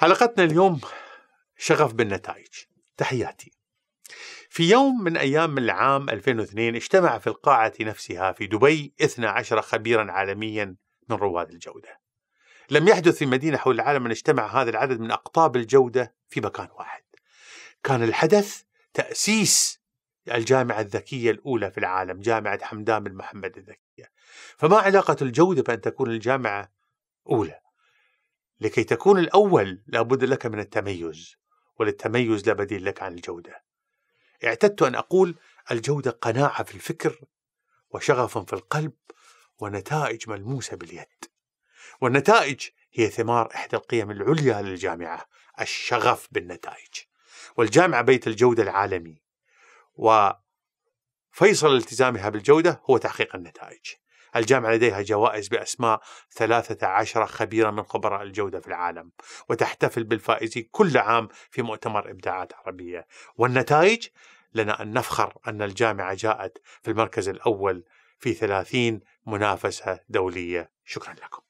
حلقتنا اليوم شغف بالنتائج تحياتي في يوم من أيام العام 2002 اجتمع في القاعة نفسها في دبي 12 خبيرا عالميا من رواد الجودة لم يحدث في مدينة حول العالم أن اجتمع هذا العدد من أقطاب الجودة في مكان واحد كان الحدث تأسيس الجامعة الذكية الأولى في العالم جامعة حمدان بن محمد الذكية فما علاقة الجودة بأن تكون الجامعة أولى لكي تكون الأول لابد لك من التميز وللتميز لا بديل لك عن الجودة اعتدت أن أقول الجودة قناعة في الفكر وشغف في القلب ونتائج ملموسة باليد والنتائج هي ثمار إحدى القيم العليا للجامعة الشغف بالنتائج والجامعة بيت الجودة العالمي و فيصل التزامها بالجودة هو تحقيق النتائج الجامعة لديها جوائز بأسماء 13 خبيرا من خبراء الجودة في العالم وتحتفل بالفائزين كل عام في مؤتمر إبداعات عربية والنتائج لنا أن نفخر أن الجامعة جاءت في المركز الأول في 30 منافسة دولية شكرا لكم